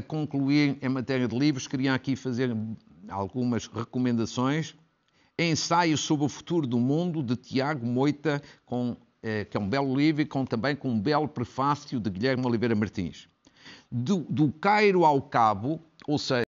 a concluir em matéria de livros, queria aqui fazer algumas recomendações. Ensaio sobre o futuro do mundo, de Tiago Moita, com, eh, que é um belo livro, e com, também com um belo prefácio de Guilherme Oliveira Martins. Do, do Cairo ao Cabo, ou seja,